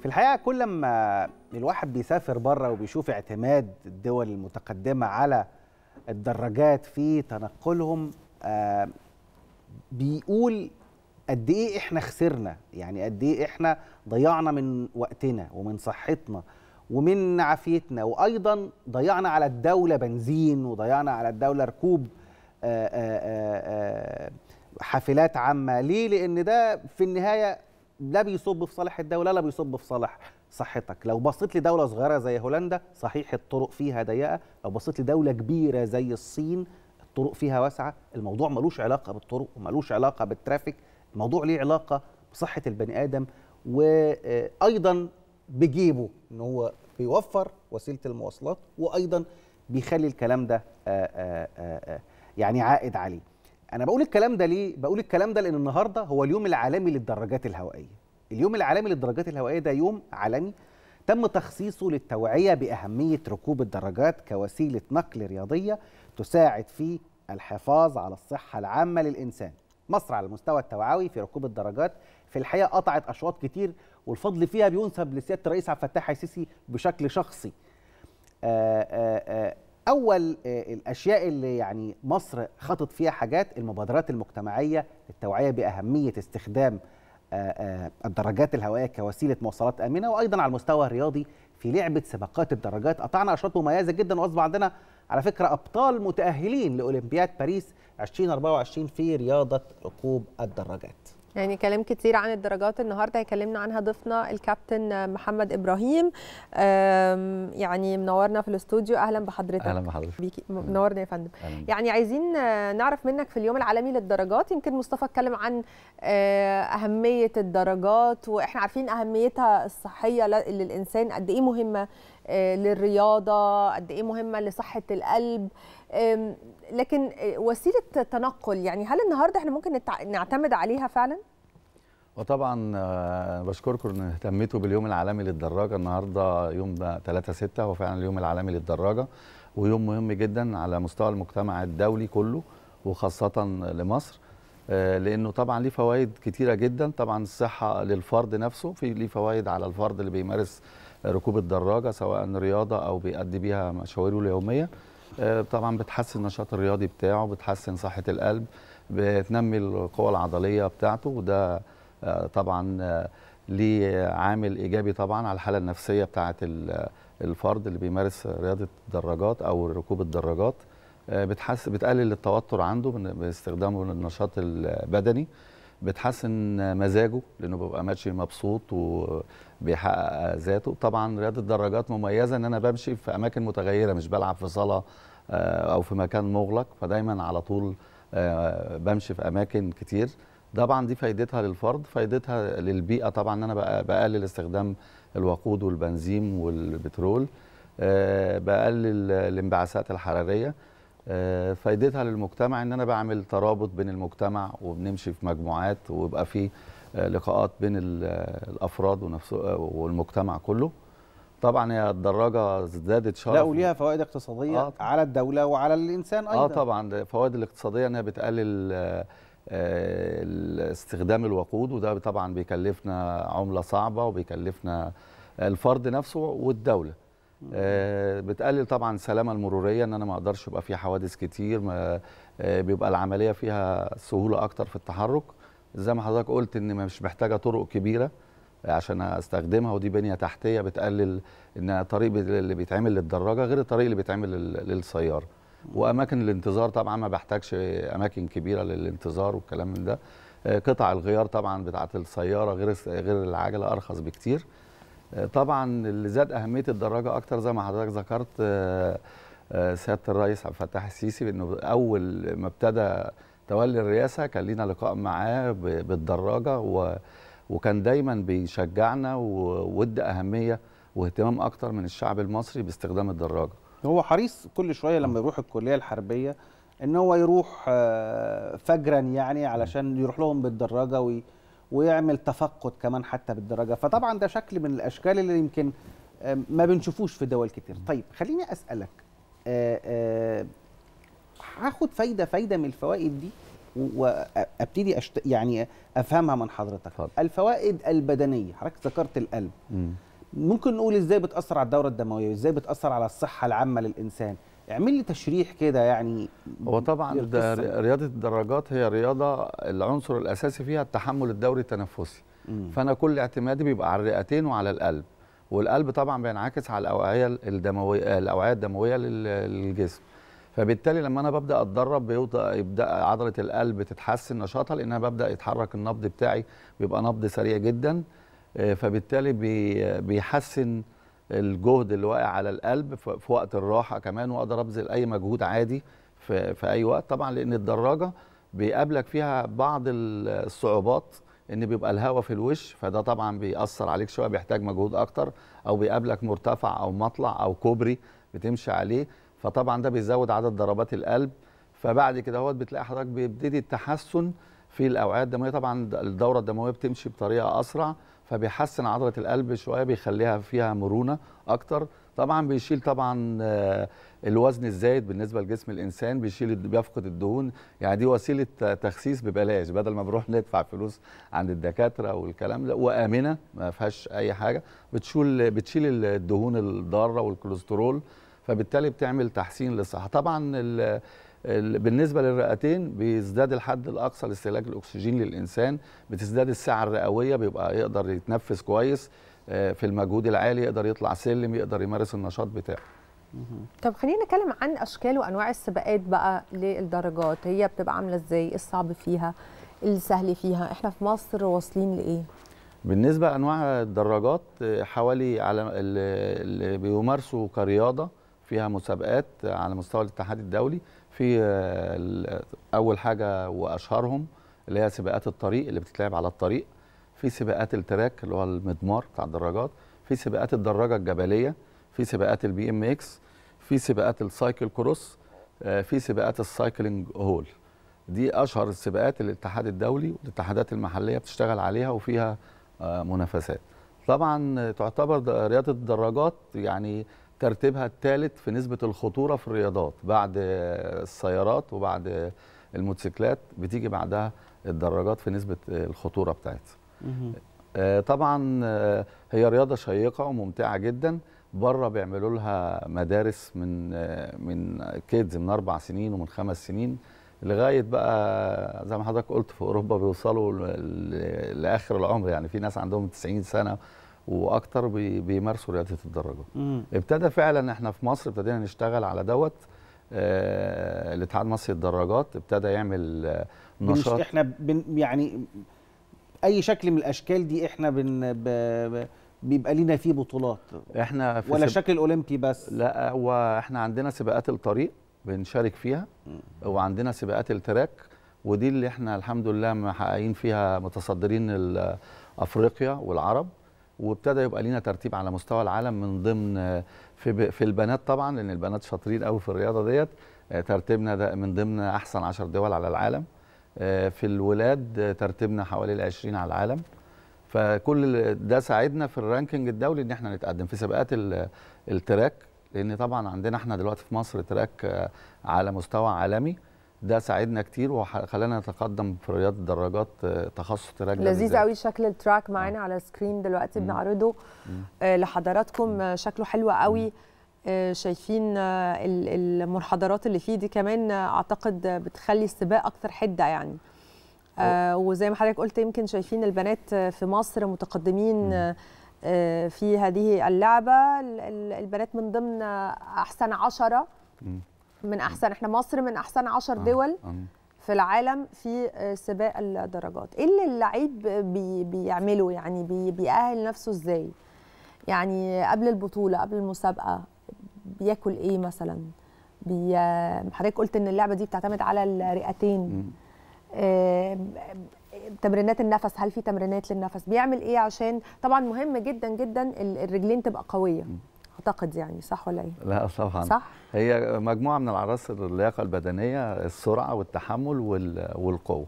في الحقيقه كل ما الواحد بيسافر بره وبيشوف اعتماد الدول المتقدمه على الدراجات في تنقلهم آه، بيقول قد ايه احنا خسرنا يعني قد ايه احنا ضيعنا من وقتنا ومن صحتنا ومن عافيتنا وايضا ضيعنا على الدوله بنزين وضيعنا على الدوله ركوب آه، آه، حافلات عامه ليه لان ده في النهايه لا بيصب في صالح الدوله لا بيصب في صالح صحتك لو بصيت لدوله صغيره زي هولندا صحيح الطرق فيها ضيقه لو بصيت لدوله كبيره زي الصين الطرق فيها واسعه الموضوع ملوش علاقه بالطرق وملوش علاقه بالترافيك الموضوع ليه علاقه بصحه البني ادم وايضا آه، بجيبه ان هو بيوفر وسيله المواصلات وايضا بيخلي الكلام ده آه، آه، يعني عائد عليه انا بقول الكلام ده ليه بقول الكلام ده لان النهارده هو اليوم العالمي للدراجات الهوائيه اليوم العالمي للدراجات الهوائيه ده يوم عالمي تم تخصيصه للتوعيه باهميه ركوب الدراجات كوسيله نقل رياضيه تساعد في الحفاظ على الصحه العامه للانسان مصر على المستوى التوعوي في ركوب الدراجات في الحقيقه قطعت اشواط كتير والفضل فيها بينسب لسياده الرئيس عبد الفتاح السيسي بشكل شخصي آآ آه، آآ آه، آه، اول آه، الاشياء اللي يعني مصر خطت فيها حاجات المبادرات المجتمعيه للتوعيه باهميه استخدام آه، آه، الدراجات الهوائيه كوسيله مواصلات امنه وايضا على المستوى الرياضي في لعبه سباقات الدراجات قطعنا اشواط مميزه جدا واصبح عندنا على فكره ابطال متاهلين لاولمبياد باريس 2024 في رياضه ركوب الدراجات يعني كلام كتير عن الدرجات النهارده هيكلمنا عنها ضيفنا الكابتن محمد ابراهيم يعني منورنا في الاستوديو اهلا بحضرتك اهلا بحضرتك بيكي منورنا يا فندم يعني عايزين آه، نعرف منك في اليوم العالمي للدرجات يمكن مصطفى اتكلم عن آه، اهميه الدرجات واحنا عارفين اهميتها الصحيه للانسان قد ايه مهمه آه، للرياضه قد ايه مهمه لصحه القلب لكن وسيله تنقل يعني هل النهارده احنا ممكن نعتمد عليها فعلا؟ وطبعا آه، بشكركم ان اهتميتوا باليوم العالمي للدراجه النهارده يوم 3 6 هو فعلا اليوم العالمي للدراجه ويوم مهم جدا على مستوى المجتمع الدولي كله وخاصه لمصر آه، لانه طبعا ليه فوائد كتيره جدا طبعا الصحه للفرد نفسه في ليه فوائد على الفرد اللي بيمارس ركوب الدراجه سواء رياضه او بيأدي بيها مشاويره اليوميه آه، طبعا بتحسن النشاط الرياضي بتاعه بتحسن صحه القلب بتنمي القوه العضليه بتاعته وده آه، طبعا آه، ليه عامل ايجابي طبعا على الحاله النفسيه بتاعه الفرد اللي بيمارس رياضه الدراجات او ركوب الدراجات بتحس بتقلل التوتر عنده باستخدامه للنشاط البدني بتحسن مزاجه لانه بيبقى ماشي مبسوط وبيحقق ذاته طبعا رياضه الدراجات مميزه ان انا بمشي في اماكن متغيره مش بلعب في صاله آه، او في مكان مغلق فدايما على طول آه، بمشي في اماكن كتير طبعا دي فايدتها للفرد فايدتها للبيئه طبعا ان انا بقلل استخدام الوقود والبنزين والبترول آه، بقلل الانبعاثات الحراريه آه، فائدتها للمجتمع ان انا بعمل ترابط بين المجتمع وبنمشي في مجموعات ويبقى في آه، لقاءات بين آه، الافراد ونفسه والمجتمع كله طبعا هي الدراجه ازدادت شرف لا وليها فوائد اقتصاديه آه على الدوله وعلى الانسان ايضا اه طبعا الفوائد الاقتصاديه انها بتقلل استخدام الوقود وده طبعا بيكلفنا عمله صعبه وبيكلفنا الفرد نفسه والدوله آه، بتقلل طبعا السلامه المروريه ان انا ما اقدرش يبقى في حوادث كتير آه، بيبقى العمليه فيها سهوله اكتر في التحرك زي ما حضرتك قلت ان مش محتاجه طرق كبيره آه، عشان استخدمها ودي بنيه تحتيه بتقلل ان الطريق اللي بيتعمل للدراجه غير الطريق اللي بيتعمل للسياره واماكن الانتظار طبعا ما بحتاجش اماكن كبيره للانتظار والكلام من ده قطع الغيار طبعا بتاعه السياره غير غير العجله ارخص بكتير طبعا اللي زاد اهميه الدراجه اكتر زي ما حضرتك ذكرت آه، آه، سياده الرئيس عبد الفتاح السيسي بانه اول ما ابتدى تولي الرئاسه كان لينا لقاء معاه بالدراجه و وكان دايما بيشجعنا وود اهميه واهتمام اكتر من الشعب المصري باستخدام الدراجه هو حريص كل شويه لما يروح الكليه الحربيه ان هو يروح آه، فجرا يعني علشان يروح لهم بالدراجه ويعمل تفقد كمان حتى بالدرجه فطبعا ده شكل من الاشكال اللي يمكن ما بنشوفوش في دول كتير طيب خليني اسالك آه، آه، هاخد فايده فايده من الفوائد دي وابتدي أشت... يعني افهمها من حضرتك طب. الفوائد البدنيه حضرتك ذكرت القلب مم. ممكن نقول ازاي بتاثر على الدوره الدمويه وازاي بتاثر على الصحه العامه للانسان اعمل لي تشريح كده يعني هو طبعا رياضه الدراجات هي رياضه العنصر الاساسي فيها التحمل الدوري التنفسي مم. فانا كل اعتمادي بيبقى على الرئتين وعلى القلب والقلب طبعا بينعكس على الاوعيه الدمويه الاوعيه الدمويه للجسم فبالتالي لما انا ببدا اتدرب بيبدا عضله القلب تتحسن نشاطها لانها ببدا يتحرك النبض بتاعي بيبقى نبض سريع جدا آه، فبالتالي بيحسن الجهد اللي واقع على القلب في وقت الراحه كمان واقدر ابذل اي مجهود عادي في, في اي وقت طبعا لان الدراجه بيقابلك فيها بعض الصعوبات ان بيبقى الهواء في الوش فده طبعا بيأثر عليك شويه بيحتاج مجهود اكتر او بيقابلك مرتفع او مطلع او كوبري بتمشي عليه فطبعا ده بيزود عدد ضربات القلب فبعد كده هو بتلاقي حضرتك بيبتدي التحسن في الاوعيه الدمويه طبعا الدوره الدمويه بتمشي بطريقه اسرع فبيحسن عضله القلب شويه بيخليها فيها مرونه اكتر طبعا بيشيل طبعا آه، الوزن الزايد بالنسبه لجسم الانسان بيشيل بيفقد الدهون يعني دي وسيله تخسيس ببلاش بدل ما بنروح ندفع فلوس عند الدكاتره والكلام ده وامنه ما فيهاش اي حاجه بتشيل بتشيل الدهون الضاره والكوليسترول فبالتالي بتعمل تحسين للصحه طبعا بالنسبه للرئتين بيزداد الحد الاقصى لاستهلاك الاكسجين للانسان بتزداد السعه الرئويه بيبقى يقدر يتنفس كويس آه، في المجهود العالي يقدر يطلع سلم يقدر يمارس النشاط بتاعه طب خلينا نتكلم عن اشكال وانواع السباقات بقى للدرجات هي بتبقى عامله ازاي الصعب فيها السهل فيها احنا في مصر واصلين لايه بالنسبه لانواع الدراجات آه، حوالي على اللي بيمارسوا كرياضه فيها مسابقات على مستوى الاتحاد الدولي في آه، اول حاجه واشهرهم اللي هي سباقات الطريق اللي بتتلعب على الطريق في سباقات التراك اللي هو المضمار بتاع الدراجات في سباقات الدراجه الجبليه في سباقات البي ام اكس في سباقات السايكل آه، كروس في سباقات السايكلينج هول دي اشهر السباقات اللي الاتحاد الدولي والاتحادات المحليه بتشتغل عليها وفيها آه، منافسات طبعا تعتبر رياضه الدراجات يعني ترتيبها الثالث في نسبه الخطوره في الرياضات بعد السيارات وبعد الموتوسيكلات بتيجي بعدها الدراجات في نسبه الخطوره بتاعتها آه، طبعا آه، هي رياضه شيقه وممتعه جدا بره بيعملوا لها مدارس من آه، من كيدز من اربع سنين ومن خمس سنين لغايه بقى زي ما حضرتك قلت في اوروبا بيوصلوا لاخر العمر يعني في ناس عندهم 90 سنه واكتر بيمارسوا رياضه الدراجه ابتدى فعلا احنا في مصر ابتدينا نشتغل على دوت آه الاتحاد المصري للدراجات ابتدى يعمل آه نشاط احنا بن يعني اي شكل من الاشكال دي احنا بن بيبقى لينا فيه بطولات احنا في ولا سب... شكل اولمبي بس لا هو احنا عندنا سباقات الطريق بنشارك فيها وعندنا سباقات التراك ودي اللي احنا الحمد لله محققين فيها متصدرين آه، افريقيا والعرب وابتدى يبقى لينا ترتيب على مستوى العالم من ضمن آه، في, في البنات طبعا لان البنات شاطرين قوي في الرياضه ديت آه، ترتيبنا ده من ضمن احسن 10 دول على العالم آه، في الولاد ترتيبنا حوالي ال 20 على العالم فكل ده ساعدنا في الرانكينج الدولي ان احنا نتقدم في سباقات التراك لان طبعا عندنا احنا دلوقتي في مصر تراك على مستوى عالمي ده ساعدنا كتير وخلانا نتقدم في رياض الدراجات آه، تخصص الرجل لذيذ قوي شكل التراك معانا آه. على السكرين دلوقتي مم. بنعرضه مم. آه، لحضراتكم مم. شكله حلو قوي شايفين المنحدرات اللي فيه دي كمان اعتقد بتخلي السباق اكتر حده يعني وزي ما حضرتك قلت يمكن شايفين البنات في مصر متقدمين في هذه اللعبه البنات من ضمن احسن عشرة من احسن احنا مصر من احسن 10 آه، دول آه. في العالم في آه، سباق الدرجات ايه اللي اللعيب بي بيعمله يعني بي بيأهل نفسه ازاي يعني قبل البطوله قبل المسابقه بياكل ايه مثلا بي حضرتك قلت ان اللعبه دي بتعتمد على الرئتين تمرينات النفس هل في تمرينات للنفس بيعمل ايه عشان طبعا مهم جدا جدا الرجلين تبقى قويه م. اعتقد يعني صح ولا ايه؟ لا طبعا صح؟ هي مجموعه من العناصر اللياقه البدنيه السرعه والتحمل والقوه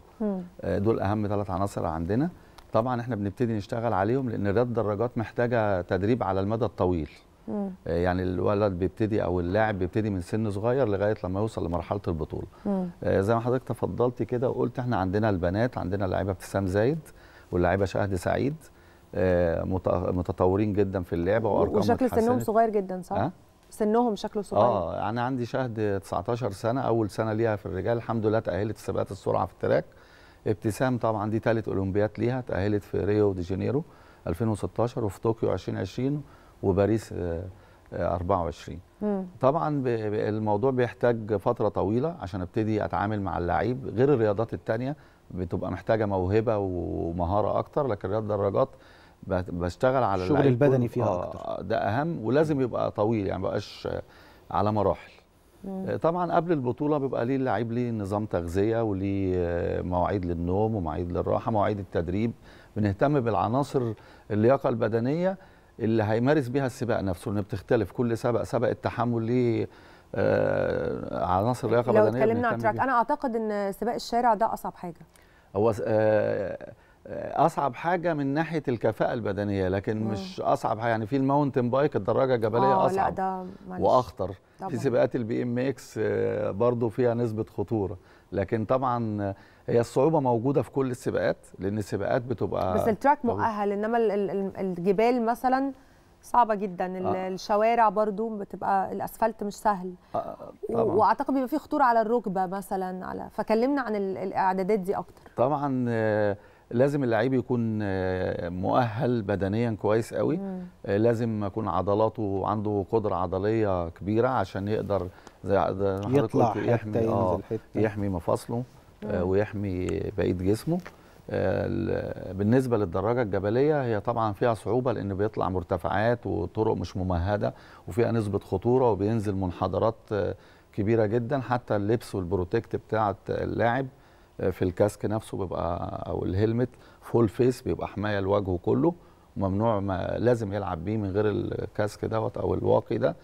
آه، دول اهم ثلاث عناصر عندنا طبعا احنا بنبتدي نشتغل عليهم لان رياضه الدراجات محتاجه تدريب على المدى الطويل مم. آه، يعني الولد بيبتدي او اللاعب بيبتدي من سن صغير لغايه لما يوصل لمرحله البطوله مم. آه، زي ما حضرتك تفضلتي كده وقلت احنا عندنا البنات عندنا اللاعيبه ابتسام زايد واللعيبه شهد سعيد آه، متطورين جدا في اللعبه وارقام وشكل سنهم صغير جدا صح؟ أه؟ سنهم شكله صغير اه انا يعني عندي شهد 19 سنه اول سنه ليها في الرجال الحمد لله تاهلت في سباقات السرعه في التراك ابتسام طبعا دي ثالث اولمبياد ليها تاهلت في ريو دي جانيرو 2016 وفي طوكيو 2020 وباريس 24 آه، آه، مم. طبعا الموضوع بيحتاج فتره طويله عشان ابتدي اتعامل مع اللعيب غير الرياضات الثانيه بتبقى محتاجه موهبه ومهاره اكتر لكن رياضه دراجات بشتغل على الشغل البدني فيها آه اكتر آه، ده اهم ولازم يبقى طويل يعني ما بقاش على مراحل مم. آه، طبعا قبل البطوله بيبقى ليه اللعيب ليه نظام تغذيه وليه آه، مواعيد للنوم ومواعيد للراحه مواعيد التدريب بنهتم بالعناصر اللياقه البدنيه اللي هيمارس بيها السباق نفسه لان بتختلف كل سبق سبق التحمل ليه آه عناصر لياقه بدنيه لو اتكلمنا عن تراك انا اعتقد ان سباق الشارع ده اصعب حاجه هو آه اصعب حاجه من ناحيه الكفاءه البدنيه لكن مم. مش اصعب حاجه يعني في الماونتن بايك الدراجه الجبليه آه، اصعب لا ده واخطر طبعًا. في سباقات البي ام آه، اكس برضو فيها نسبه خطوره لكن طبعا آه، هي الصعوبه موجوده في كل السباقات لان السباقات بتبقى بس التراك مؤهل انما الجبال مثلا صعبة جدا آه. الشوارع برضو بتبقى الأسفلت مش سهل آه طبعا. وأعتقد بيبقى في خطورة على الركبة مثلا على فكلمنا عن الإعدادات دي أكتر طبعا آه لازم اللعيب يكون آه، مؤهل بدنيا كويس قوي مم. آه، لازم يكون عضلاته عنده قدره عضليه كبيره عشان يقدر زي يطلع يحمي ينزل آه يحمي مفاصله آه ويحمي بقيه جسمه آه، بالنسبه للدراجه الجبليه هي طبعا فيها صعوبه لان بيطلع مرتفعات وطرق مش ممهده وفيها نسبه خطوره وبينزل منحدرات كبيره جدا حتى اللبس والبروتكت بتاعه اللاعب في الكاسك نفسه بيبقى او الهلمت فول فيس بيبقى حمايه لوجهه كله ممنوع ما لازم يلعب بيه من غير الكاسك دوت او الواقي ده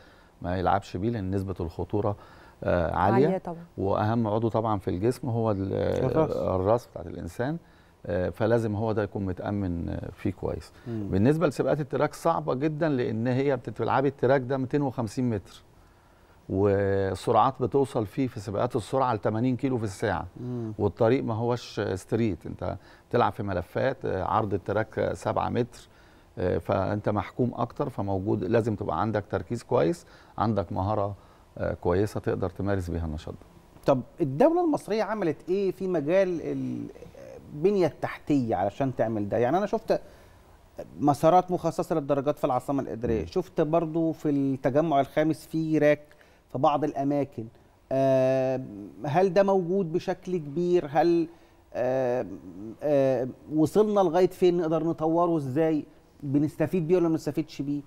ما يلعبش بيه لان نسبه الخطوره آه، عاليه, عالية طبعا. واهم عضو طبعا في الجسم هو الراس, الراس بتاعت الانسان آه، فلازم هو ده يكون متامن آه، فيه كويس مم. بالنسبه لسباقات التراك صعبه جدا لان هي بتلعبي التراك ده 250 متر وسرعات بتوصل فيه في سباقات السرعه ل 80 كيلو في الساعه مم. والطريق ما هوش ستريت انت بتلعب في ملفات عرض التراك 7 متر آه، فانت محكوم اكتر فموجود لازم تبقى عندك تركيز كويس عندك مهاره آه، كويسه تقدر تمارس بيها النشاط ده طب الدوله المصريه عملت ايه في مجال البنيه التحتيه علشان تعمل ده يعني انا شفت مسارات مخصصه للدرجات في العاصمه الاداريه شفت برضو في التجمع الخامس في راك في بعض الاماكن آه، هل ده موجود بشكل كبير هل آه، آه، وصلنا لغايه فين نقدر نطوره ازاي بنستفيد بيه ولا ما نستفيدش بيه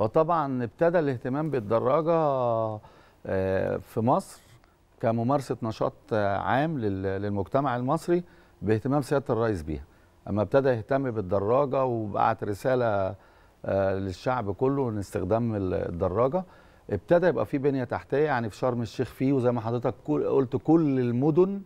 هو طبعا ابتدى الاهتمام بالدراجه في مصر كممارسه نشاط عام للمجتمع المصري باهتمام سياده الرئيس بيها اما ابتدى يهتم بالدراجه وبعت رساله للشعب كله ان استخدام الدراجه ابتدى يبقى في بنيه تحتيه يعني في شرم الشيخ فيه وزي ما حضرتك قلت كل المدن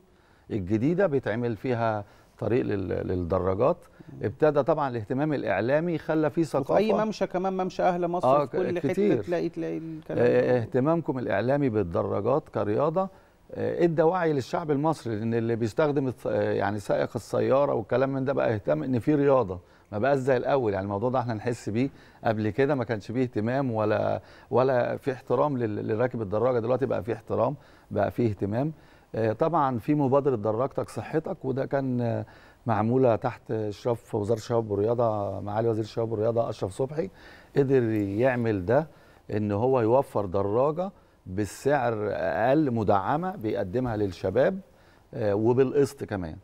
الجديده بيتعمل فيها طريق للدراجات ابتدى طبعا الاهتمام الاعلامي خلى فيه ثقافه اي ممشى كمان ممشى اهل مصر آه في كل حته تلاقي تلاقي الكلام آه، اهتمامكم الاعلامي بالدراجات كرياضه آه، ادى وعي للشعب المصري لان اللي بيستخدم آه، يعني سائق السياره والكلام من ده بقى اهتم ان في رياضه ما بقاش زي الاول يعني الموضوع ده احنا نحس بيه قبل كده ما كانش فيه اهتمام ولا ولا في احترام لراكب الدراجه دلوقتي بقى فيه احترام بقى فيه اهتمام آه، طبعا في مبادره دراجتك صحتك وده كان آه، معموله تحت اشراف وزاره الشباب والرياضه معالي وزير الشباب والرياضه اشرف صبحي قدر يعمل ده ان هو يوفر دراجه بالسعر اقل مدعمه بيقدمها للشباب آه، وبالقسط كمان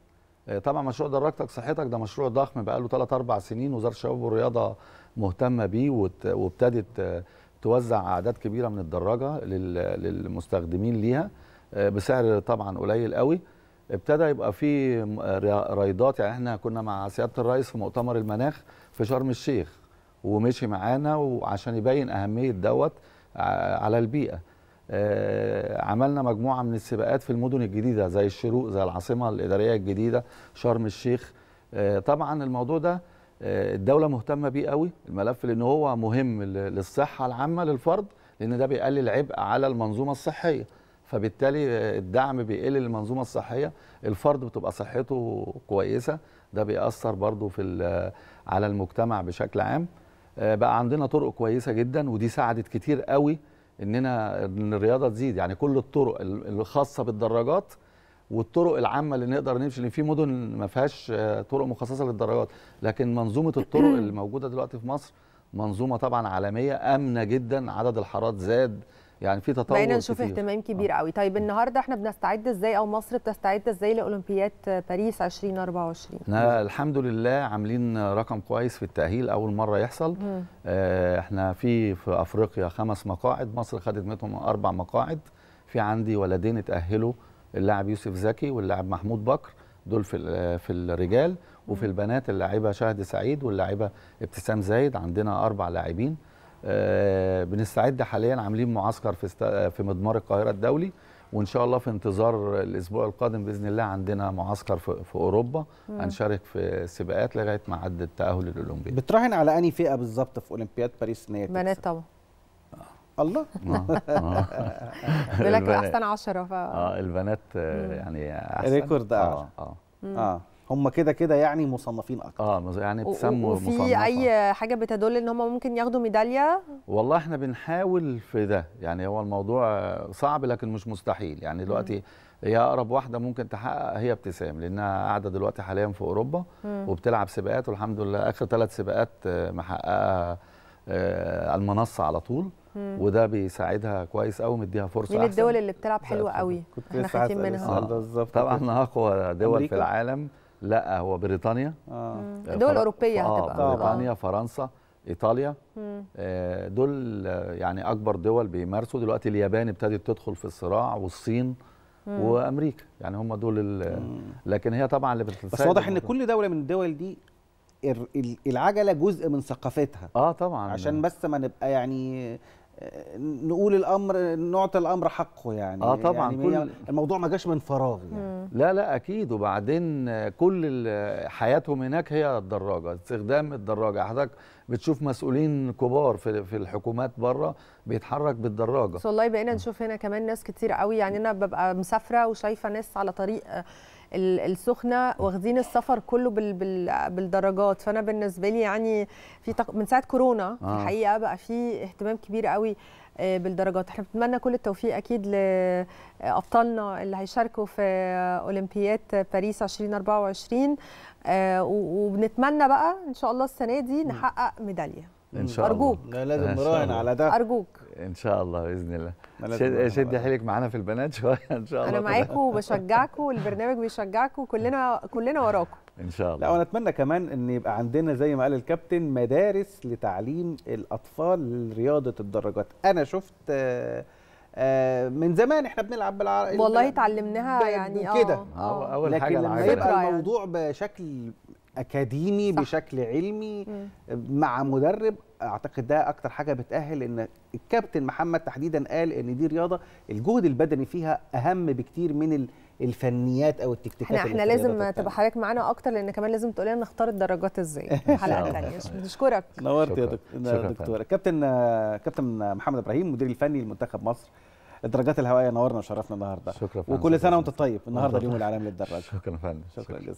آه، طبعا مشروع دراجتك صحتك ده مشروع ضخم بقاله 3 4 سنين وزاره الشباب والرياضه مهتمه بيه وابتدت آه، توزع اعداد كبيره من الدراجه للمستخدمين ليها آه، بسعر طبعا قليل قوي ابتدى يبقى في رايدات يعني احنا كنا مع سياده الرئيس في مؤتمر المناخ في شرم الشيخ ومشي معانا وعشان يبين اهميه دوت على البيئه آه، عملنا مجموعه من السباقات في المدن الجديده زي الشروق زي العاصمه الاداريه الجديده شرم الشيخ آه، طبعا الموضوع ده آه، الدوله مهتمه بيه قوي الملف لان هو مهم للصحه العامه للفرد لان ده بيقلل عبء على المنظومه الصحيه فبالتالي الدعم بيقل المنظومه الصحيه الفرد بتبقى صحته كويسه ده بيأثر برضو في على المجتمع بشكل عام بقى عندنا طرق كويسه جدا ودي ساعدت كتير قوي اننا ان الرياضه تزيد يعني كل الطرق الخاصه بالدراجات والطرق العامه اللي نقدر نمشي لان في مدن ما فيهاش آه، طرق مخصصه للدراجات لكن منظومه الطرق اللي موجوده دلوقتي في مصر منظومه طبعا عالميه امنه جدا عدد الحارات زاد يعني في تطور بقينا نشوف كتير. اهتمام كبير آه. قوي طيب النهارده احنا بنستعد ازاي او مصر بتستعد ازاي لاولمبياد باريس 2024 احنا الحمد لله عاملين رقم كويس في التاهيل اول مره يحصل آه احنا في في افريقيا خمس مقاعد مصر خدت منهم اربع مقاعد في عندي ولدين اتاهلوا اللاعب يوسف زكي واللاعب محمود بكر دول في آه، في الرجال وفي البنات اللاعبه شهد سعيد واللاعبه ابتسام زايد عندنا اربع لاعبين آه، بنستعد حاليا عاملين معسكر في آه، في مضمار القاهره الدولي وان شاء الله في انتظار الاسبوع القادم باذن الله عندنا معسكر في, في اوروبا مم. هنشارك في سباقات لغايه ما عد التاهل الاولمبي بتراهن على انهي فئه بالظبط في اولمبياد باريس ان هي بنات طبعا آه. الله بيقول لك احسن 10 ف اه البنات يعني احسن ريكورد اه اه, آه. هم كده كده يعني مصنفين اكتر اه يعني اتسموا مصنفين وفي اي حاجه بتدل ان هم ممكن ياخدوا ميداليه والله احنا بنحاول في ده يعني هو الموضوع صعب لكن مش مستحيل يعني دلوقتي هي اقرب واحده ممكن تحقق هي ابتسام لانها قاعده دلوقتي حاليا في اوروبا وبتلعب سباقات والحمد لله اخر ثلاث سباقات آه، محققه آه، المنصه على طول مم. وده بيساعدها كويس قوي مديها فرصه من الدول اللي بتلعب حلوه قوي احنا خايفين منها بالظبط طبعا اقوى دول أمريكا. في العالم لا هو بريطانيا آه. آه، دول اوروبيه آه، هتبقى بريطانيا آه. فرنسا ايطاليا آه دول يعني اكبر دول بيمارسوا دلوقتي اليابان ابتدت تدخل في الصراع والصين مم. وامريكا يعني هم دول لكن هي طبعا اللي بس واضح ان كل دوله من الدول دي العجله جزء من ثقافتها اه طبعا عشان بس ما نبقى يعني نقول الامر نعطي الامر حقه يعني اه طبعا يعني كل يعني الموضوع ما جاش من فراغ يعني. لا لا اكيد وبعدين كل حياتهم هناك هي الدراجه استخدام الدراجه حضرتك بتشوف مسؤولين كبار في في الحكومات بره بيتحرك بالدراجه والله بقينا نشوف هنا كمان ناس كتير قوي يعني انا ببقى مسافره وشايفه ناس على طريق السخنه واخدين السفر كله بالدرجات فانا بالنسبه لي يعني في تق... من ساعه كورونا آه. الحقيقه بقى في اهتمام كبير قوي آه، بالدرجات احنا بنتمنى كل التوفيق اكيد لابطالنا آه، اللي هيشاركوا في اولمبياد باريس 2024 آه، وبنتمنى بقى ان شاء الله السنه دي نحقق ميداليه ان شاء أرجوك. الله ارجوك لازم نراهن على ده ارجوك ان شاء الله باذن الله شد شدي حيلك معانا في البنات شويه ان شاء الله انا معاكم وبشجعكم والبرنامج بيشجعكم كلنا كلنا وراكم ان شاء الله لا وانا اتمنى كمان ان يبقى عندنا زي ما قال الكابتن مدارس لتعليم الاطفال لرياضه الدراجات انا شفت آه، آه، من زمان احنا بنلعب بالعربي والله اتعلمناها يعني اه كده اول آه. لكن حاجه لما يبقى الموضوع بشكل اكاديمي صح. بشكل علمي مم. مع مدرب اعتقد ده اكتر حاجه بتاهل ان الكابتن محمد تحديدا قال ان دي رياضه الجهد البدني فيها اهم بكتير من الفنيات او التكتيكات احنا احنا لازم تبقى حضرتك معانا اكتر لان كمان لازم تقول لنا نختار الدرجات ازاي في ثانيه الثانيه نشكرك نورت يا دكتور كابتن كابتن محمد ابراهيم مدير الفني لمنتخب مصر الدرجات الهوائيه نورنا وشرفنا النهارده شكرا وكل سنه وانت طيب النهارده اليوم العالمي للدراجه شكرا فندم شكرا جزيلا